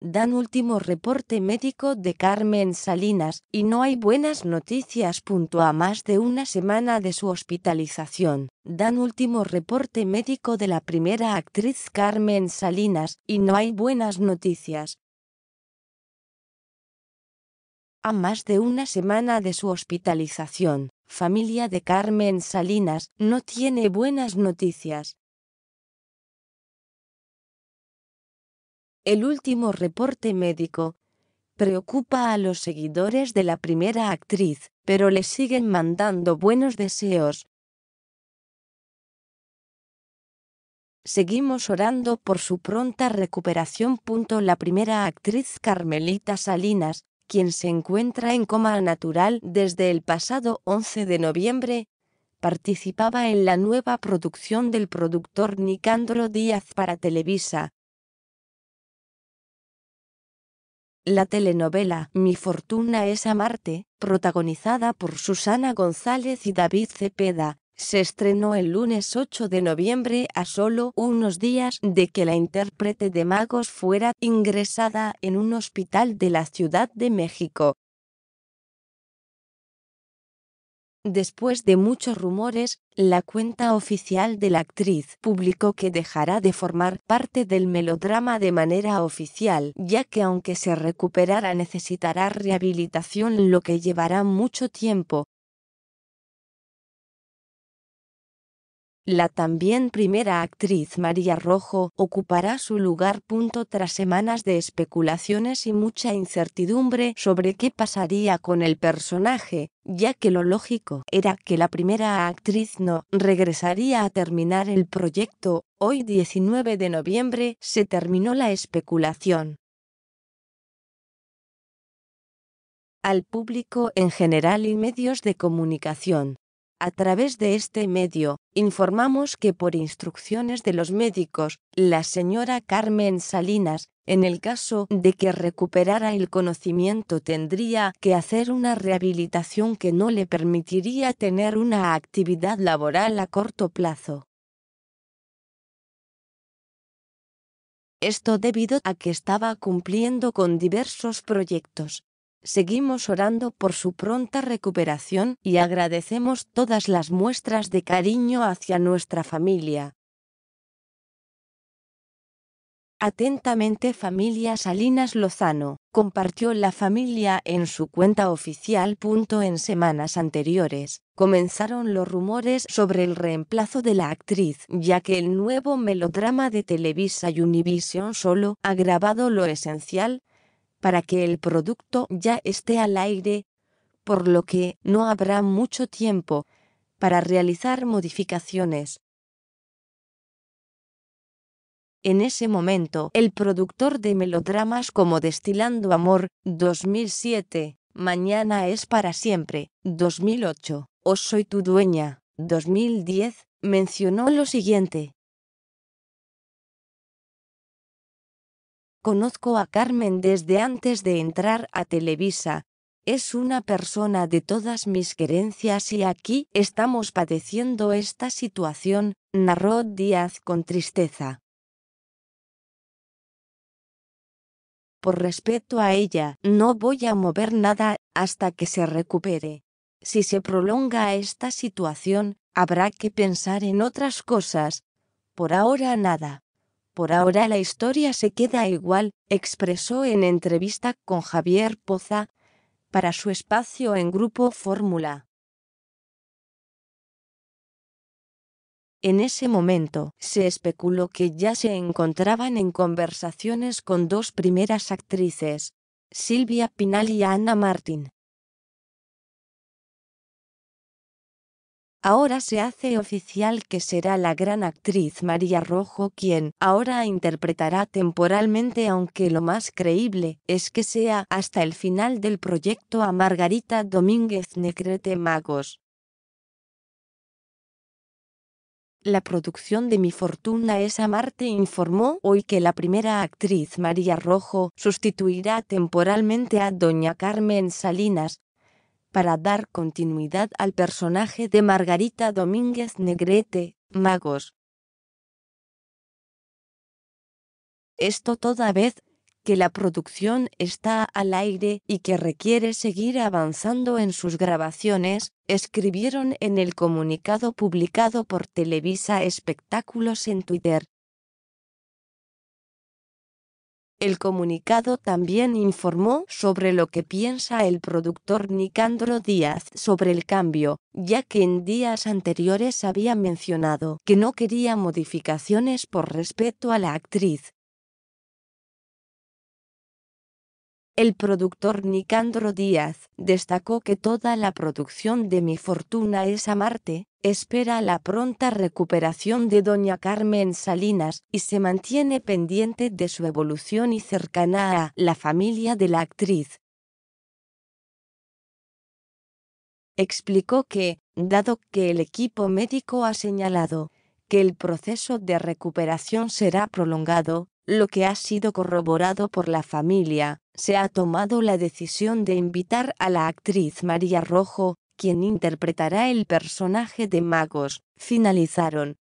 Dan último reporte médico de Carmen Salinas, y no hay buenas noticias. a más de una semana de su hospitalización. Dan último reporte médico de la primera actriz Carmen Salinas, y no hay buenas noticias. A más de una semana de su hospitalización, familia de Carmen Salinas no tiene buenas noticias. El último reporte médico preocupa a los seguidores de la primera actriz, pero le siguen mandando buenos deseos. Seguimos orando por su pronta recuperación. La primera actriz Carmelita Salinas, quien se encuentra en coma natural desde el pasado 11 de noviembre, participaba en la nueva producción del productor Nicandro Díaz para Televisa, La telenovela Mi fortuna es amarte, protagonizada por Susana González y David Cepeda, se estrenó el lunes 8 de noviembre a solo unos días de que la intérprete de Magos fuera ingresada en un hospital de la Ciudad de México. Después de muchos rumores, la cuenta oficial de la actriz publicó que dejará de formar parte del melodrama de manera oficial, ya que aunque se recuperara necesitará rehabilitación lo que llevará mucho tiempo, La también primera actriz María Rojo ocupará su lugar. punto tras semanas de especulaciones y mucha incertidumbre sobre qué pasaría con el personaje, ya que lo lógico era que la primera actriz no regresaría a terminar el proyecto, hoy 19 de noviembre se terminó la especulación. Al público en general y medios de comunicación, a través de este medio, informamos que por instrucciones de los médicos, la señora Carmen Salinas, en el caso de que recuperara el conocimiento, tendría que hacer una rehabilitación que no le permitiría tener una actividad laboral a corto plazo. Esto debido a que estaba cumpliendo con diversos proyectos, Seguimos orando por su pronta recuperación y agradecemos todas las muestras de cariño hacia nuestra familia. Atentamente familia Salinas Lozano, compartió la familia en su cuenta oficial. En semanas anteriores, comenzaron los rumores sobre el reemplazo de la actriz, ya que el nuevo melodrama de Televisa y Univision solo ha grabado lo esencial, para que el producto ya esté al aire, por lo que no habrá mucho tiempo para realizar modificaciones. En ese momento, el productor de melodramas como Destilando Amor, 2007, Mañana es para siempre, 2008, Os Soy tu dueña, 2010, mencionó lo siguiente. Conozco a Carmen desde antes de entrar a Televisa. Es una persona de todas mis querencias y aquí estamos padeciendo esta situación, narró Díaz con tristeza. Por respeto a ella, no voy a mover nada hasta que se recupere. Si se prolonga esta situación, habrá que pensar en otras cosas. Por ahora nada. Por ahora la historia se queda igual, expresó en entrevista con Javier Poza, para su espacio en Grupo Fórmula. En ese momento, se especuló que ya se encontraban en conversaciones con dos primeras actrices, Silvia Pinal y Ana Martín. Ahora se hace oficial que será la gran actriz María Rojo quien ahora interpretará temporalmente aunque lo más creíble es que sea hasta el final del proyecto a Margarita Domínguez Negrete Magos. La producción de Mi Fortuna es Amarte informó hoy que la primera actriz María Rojo sustituirá temporalmente a doña Carmen Salinas, para dar continuidad al personaje de Margarita Domínguez Negrete, Magos. Esto toda vez que la producción está al aire y que requiere seguir avanzando en sus grabaciones, escribieron en el comunicado publicado por Televisa Espectáculos en Twitter. El comunicado también informó sobre lo que piensa el productor Nicandro Díaz sobre el cambio, ya que en días anteriores había mencionado que no quería modificaciones por respeto a la actriz, El productor Nicandro Díaz destacó que toda la producción de Mi Fortuna es a Marte, espera la pronta recuperación de doña Carmen Salinas y se mantiene pendiente de su evolución y cercana a la familia de la actriz. Explicó que, dado que el equipo médico ha señalado que el proceso de recuperación será prolongado, lo que ha sido corroborado por la familia, se ha tomado la decisión de invitar a la actriz María Rojo, quien interpretará el personaje de Magos, finalizaron.